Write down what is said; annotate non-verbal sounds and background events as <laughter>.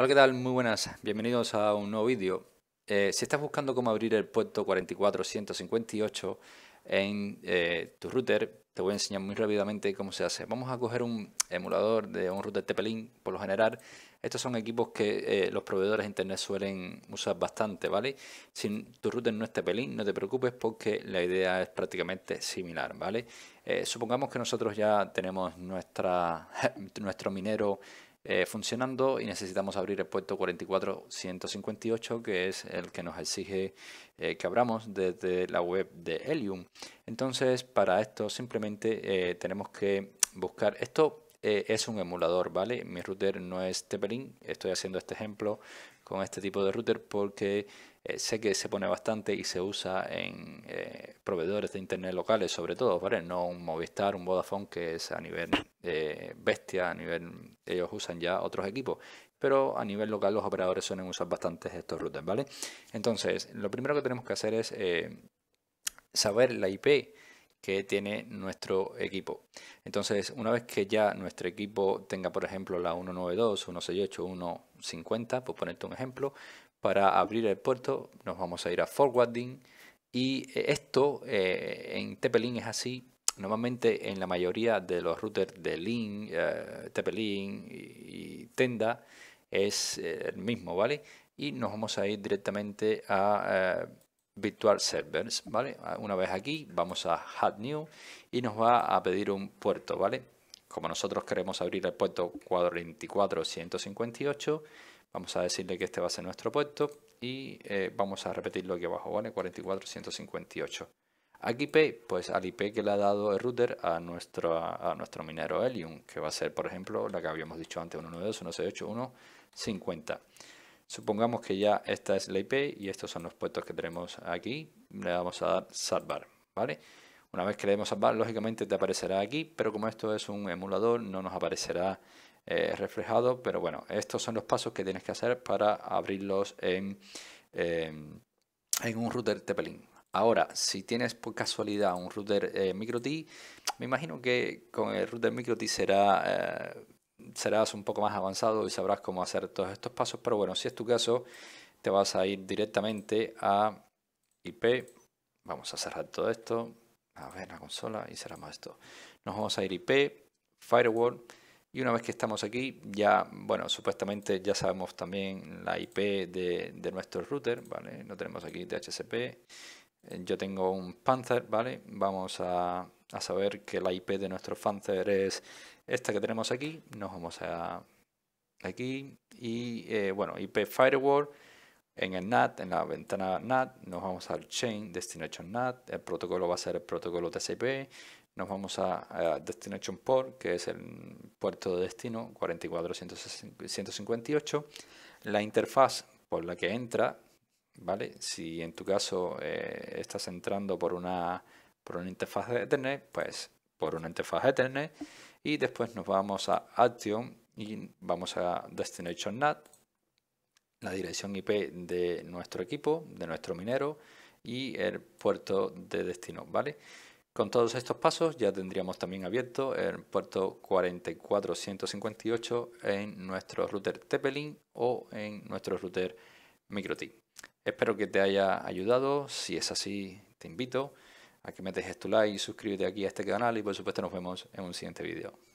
Hola, ¿qué tal? Muy buenas. Bienvenidos a un nuevo vídeo. Eh, si estás buscando cómo abrir el puerto 4458 en eh, tu router, te voy a enseñar muy rápidamente cómo se hace. Vamos a coger un emulador de un router tp por lo general. Estos son equipos que eh, los proveedores de internet suelen usar bastante, ¿vale? Si tu router no es tp no te preocupes porque la idea es prácticamente similar, ¿vale? supongamos que nosotros ya tenemos nuestra, <laughs> nuestro minero eh, funcionando y necesitamos abrir el puerto 44158 que es el que nos exige eh, que abramos desde la web de Helium. Entonces para esto simplemente eh, tenemos que buscar esto. es un emulador, ¿vale? Mi router no es Teppelin. estoy haciendo este ejemplo con este tipo de router porque eh, sé que se pone bastante y se usa en eh, proveedores de internet locales, sobre todo, ¿vale? No un Movistar, un Vodafone, que es a nivel eh, bestia, a nivel. Ellos usan ya otros equipos. Pero a nivel local los operadores suelen usar bastantes estos routers, ¿vale? Entonces, lo primero que tenemos que hacer es saber la IP que tiene nuestro equipo. Entonces, una vez que ya nuestro equipo tenga, por ejemplo, la 192, 168, 150, por ponerte un ejemplo, para abrir el puerto nos vamos a ir a forwarding y eh, esto eh, en tp es así. Normalmente en la mayoría de los routers de Link, eh, y, Tenda es el mismo, ¿vale? Y nos vamos a ir directamente a Virtual Servers, ¿vale? Ah, una vez aquí vamos a Add New y nos va a pedir un puerto, ¿vale? Como nosotros queremos abrir el puerto 4458, Vamos a decirle que este va a ser nuestro puesto y eh, vamos a lo que abajo, ¿vale? 44.158. Aquí IP, pues al IP que le ha dado el router a nuestro, a nuestro minero Helium, que va a ser, por ejemplo, la que habíamos dicho antes, 192.168.1.50. Supongamos que ya esta es la IP y estos son los puestos que tenemos aquí. Le vamos a dar salvar, ¿vale? Una vez que le demos salvar, lógicamente te aparecerá aquí, pero como esto es un emulador, no nos aparecerá eh, reflejado, pero bueno, estos son los pasos que tienes que hacer para abrirlos en, em, en un router Tepelin. Ahora, si tienes por casualidad un router eh, micro MicroT, me imagino que con el router MicroT será, eh, serás un poco más avanzado y sabrás cómo hacer todos estos pasos, pero bueno, si es tu caso, te vas a ir directamente a IP, vamos a cerrar todo esto, a ver la consola y cerramos esto. Nos vamos a ir IP, Firewall, y una vez que estamos aquí, ya, bueno, supuestamente ya sabemos también la IP de, nuestro router, ¿vale? No tenemos aquí DHCP. Eh, yo tengo un Panzer, ¿vale? Vamos a, saber que la IP de nuestro Panzer es esta que tenemos aquí. Nos vamos a aquí y, eh, bueno, IP Firewall en el NAT, en la ventana NAT, nos vamos al Chain Destination NAT, el protocolo va a ser el protocolo TCP, nos vamos a, Destination Port, que es el puerto de destino 44158, la interfaz por la que entra, ¿vale? Si en tu caso eh, estás entrando por una, por una interfaz de Ethernet, e, pues por una interfaz Ethernet, e, y después nos vamos a Action y vamos a Destination NAT, la dirección IP de nuestro equipo, de nuestro minero y el puerto de destino, ¿vale? Con todos estos pasos ya tendríamos también abierto el puerto 4458 en nuestro router Teppelin o en nuestro router MikroTik. Espero que te haya ayudado, si es así te invito a que me dejes tu like, suscríbete aquí a este canal y por supuesto nos vemos en un siguiente vídeo.